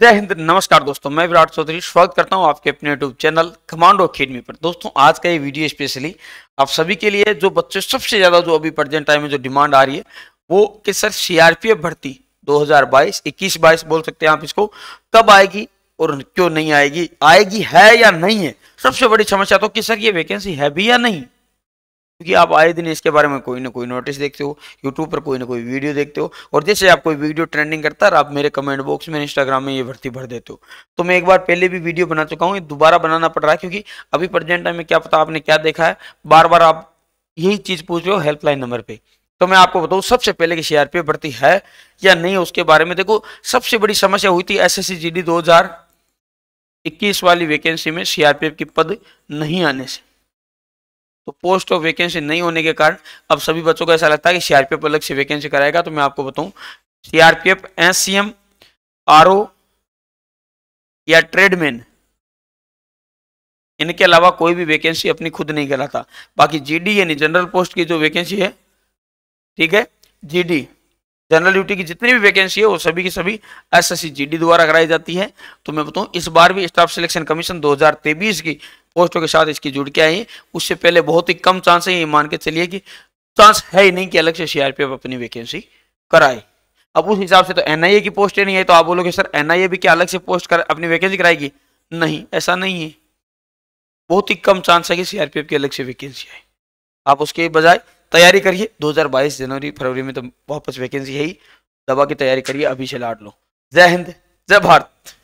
जय हिंद नमस्कार दोस्तों मैं विराट चौधरी स्वागत करता हूं आपके अपने यूट्यूब चैनल कमांडो अकेडमी पर दोस्तों आज का ये वीडियो स्पेशली आप सभी के लिए जो बच्चे सबसे ज़्यादा जो अभी प्रेजेंट टाइम में जो डिमांड आ रही है वो कि सर सीआरपीएफ भर्ती 2022 21 22 बोल सकते हैं आप इसको कब आएगी और क्यों नहीं आएगी आएगी है या नहीं है सबसे बड़ी समस्या तो कि सर ये वैकेंसी है भी या नहीं क्योंकि आप आए दिन इसके बारे में कोई ना कोई नोटिस देखते हो यूट्यूब पर कोई ना कोई वीडियो देखते हो और जैसे आप कोई वीडियो ट्रेंडिंग करता है आप मेरे कमेंट बॉक्स में इंस्टाग्राम में ये भर्ती भर देते हो तो मैं एक बार पहले भी वीडियो बना चुका हूँ ये दोबारा बनाना पड़ रहा है क्योंकि अभी प्रेजेंट टाइम में क्या पता आपने क्या देखा है बार बार आप यही चीज़ पूछ रहे हो हेल्पलाइन नंबर पर तो मैं आपको बताऊं सबसे पहले कि सीआरपीएफ भर्ती है या नहीं उसके बारे में देखो सबसे बड़ी समस्या हुई थी एस एस सी वाली वैकेंसी में सीआरपीएफ की पद नहीं आने से तो पोस्ट और वैकेंसी नहीं होने के कारण अब सभी बच्चों को ऐसा लगता है कि सीआरपीएफ अलग से वैकेंसी कराएगा तो मैं आपको बताऊं सीआरपीएफ एससीएम आरओ या ट्रेडमैन इनके अलावा कोई भी वैकेंसी अपनी खुद नहीं कराता बाकी जीडी यानी जनरल पोस्ट की जो वैकेंसी है ठीक है जीडी जनरल ड्यूटी की जितनी भी वैकेंसी है वो सभी की सभी एसएससी जीडी द्वारा कराई जाती है तो मैं बताऊं इस बार भी स्टाफ सिलेक्शन कमीशन 2023 की पोस्टों के साथ इसकी जुड़ के आई है उससे पहले बहुत ही कम चांस है ये मान के चलिए कि चांस है ही नहीं कि अलग से सीआरपीएफ अपनी वैकेंसी कराए अब उस हिसाब से तो एनआईए की पोस्ट नहीं है तो आप बोलोगे सर एनआईए भी क्या अलग से पोस्ट कर अपनी वैकेंसी कराएगी नहीं ऐसा नहीं है बहुत ही कम चांस है कि सीआरपीएफ की अलग से वैकेंसी आए आप उसके बजाय तैयारी करिए 2022 जनवरी फरवरी में तो वापस वैकेंसी है ही दवा की तैयारी करिए अभी से लाट लो जय हिंद जय भारत